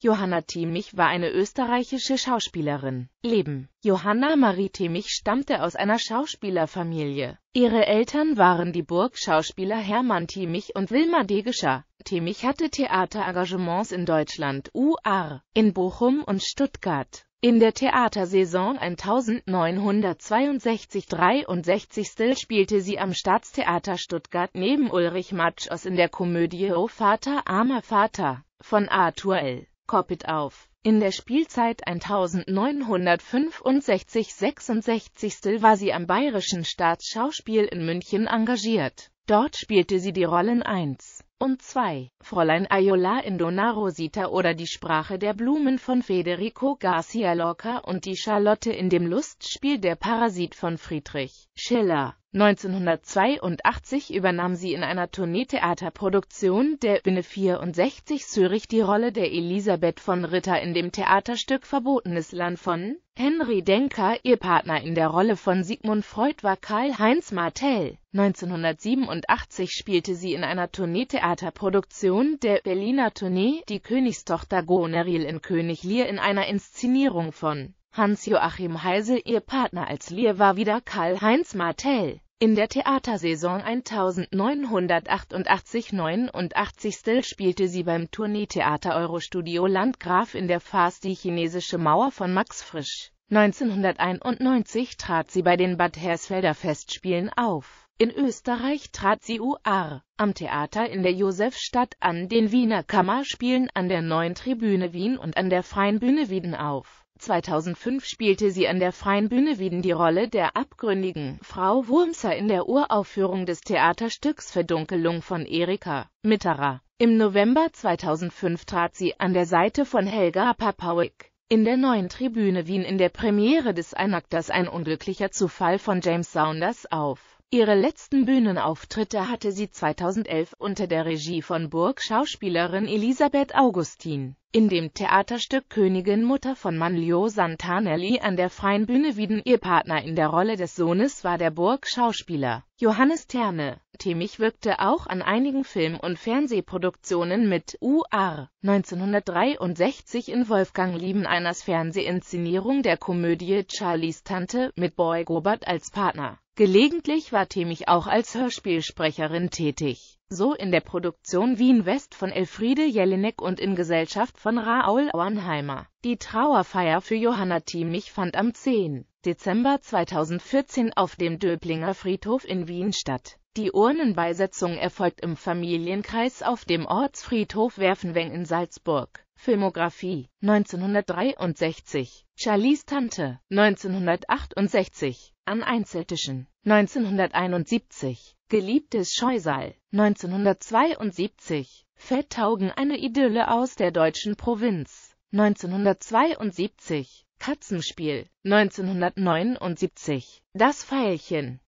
Johanna Thiemich war eine österreichische Schauspielerin. Leben Johanna Marie Thiemich stammte aus einer Schauspielerfamilie. Ihre Eltern waren die Burgschauspieler Hermann Thiemich und Wilma Degescher. Thiemich hatte Theaterengagements in Deutschland, UR, in Bochum und Stuttgart. In der Theatersaison 1962-63 spielte sie am Staatstheater Stuttgart neben Ulrich Matsch aus in der Komödie O Vater, armer Vater von Arthur L. Coppet auf. In der Spielzeit 1965-66 war sie am Bayerischen Staatsschauspiel in München engagiert. Dort spielte sie die Rollen 1 und 2, Fräulein Ayola in Dona Rosita oder Die Sprache der Blumen von Federico Garcia Lorca und die Charlotte in dem Lustspiel Der Parasit von Friedrich Schiller. 1982 übernahm sie in einer Tourneetheaterproduktion der Binne 64 Zürich die Rolle der Elisabeth von Ritter in dem Theaterstück Verbotenes Land von Henry Denker, ihr Partner in der Rolle von Sigmund Freud war Karl-Heinz Martell. 1987 spielte sie in einer Tourneetheaterproduktion der Berliner Tournee die Königstochter Goneril in König Lear in einer Inszenierung von Hans-Joachim Heise, ihr Partner als Lear war wieder Karl-Heinz Martell. In der Theatersaison 1988-89 spielte sie beim Tourneetheater Eurostudio Landgraf in der Farce Die chinesische Mauer von Max Frisch. 1991 trat sie bei den Bad Hersfelder Festspielen auf. In Österreich trat sie UR am Theater in der Josefstadt an den Wiener Kammerspielen an der Neuen Tribüne Wien und an der Freien Bühne Wien auf 2005 spielte sie an der Freien Bühne Wien die Rolle der abgründigen Frau Wurmser in der Uraufführung des Theaterstücks Verdunkelung von Erika Mitterer. Im November 2005 trat sie an der Seite von Helga Papawik in der neuen Tribüne Wien in der Premiere des Einakters Ein unglücklicher Zufall von James Saunders auf Ihre letzten Bühnenauftritte hatte sie 2011 unter der Regie von Burg-Schauspielerin Elisabeth Augustin in dem Theaterstück Königin Mutter von Manlio Santanelli an der Freien Bühne Wieden. Ihr Partner in der Rolle des Sohnes war der Burg-Schauspieler Johannes Terne. Themich wirkte auch an einigen Film- und Fernsehproduktionen mit UR 1963 in Wolfgang Liebeneiners Fernsehinszenierung der Komödie Charlies Tante mit Boy Gobert als Partner. Gelegentlich war Themich auch als Hörspielsprecherin tätig, so in der Produktion Wien West von Elfriede Jelinek und in Gesellschaft von Raoul Ornheimer. Die Trauerfeier für Johanna Themich fand am 10. Dezember 2014 auf dem Döblinger Friedhof in Wien statt. Die Urnenbeisetzung erfolgt im Familienkreis auf dem Ortsfriedhof Werfenweng in Salzburg. Filmografie 1963, Charlies Tante 1968, an Einzeltischen 1971, Geliebtes Scheusal 1972, Fetttaugen eine Idylle aus der deutschen Provinz 1972, Katzenspiel 1979, Das Veilchen